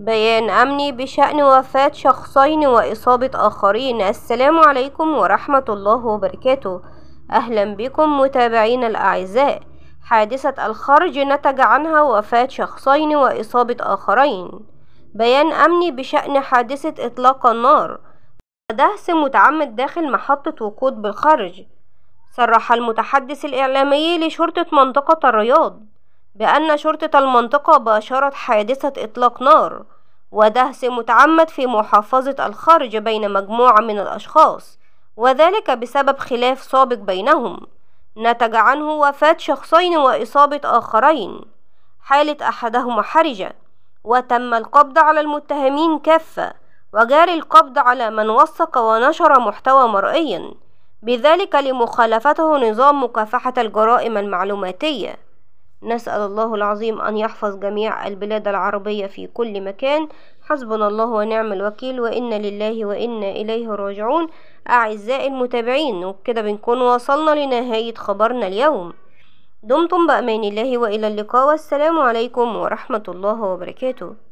بيان أمني بشأن وفاة شخصين وإصابة آخرين السلام عليكم ورحمة الله وبركاته أهلا بكم متابعين الأعزاء حادثة الخرج نتج عنها وفاة شخصين وإصابة آخرين بيان أمني بشأن حادثة إطلاق النار ودهس متعمد داخل محطة وقود بالخرج صرح المتحدث الإعلامي لشرطة منطقة الرياض بأن شرطة المنطقة باشرت حادثة إطلاق نار ودهس متعمد في محافظة الخرج بين مجموعة من الأشخاص وذلك بسبب خلاف سابق بينهم نتج عنه وفاة شخصين وإصابة آخرين حالة أحدهما حرجة وتم القبض على المتهمين كافة وجاري القبض على من وثق ونشر محتوى مرئيا بذلك لمخالفته نظام مكافحة الجرائم المعلوماتية نسأل الله العظيم أن يحفظ جميع البلاد العربية في كل مكان حسبنا الله ونعم الوكيل وإنا لله وإنا إليه راجعون أعزائي المتابعين وكده بنكون وصلنا لنهاية خبرنا اليوم دمتم بأمان الله وإلى اللقاء والسلام عليكم ورحمة الله وبركاته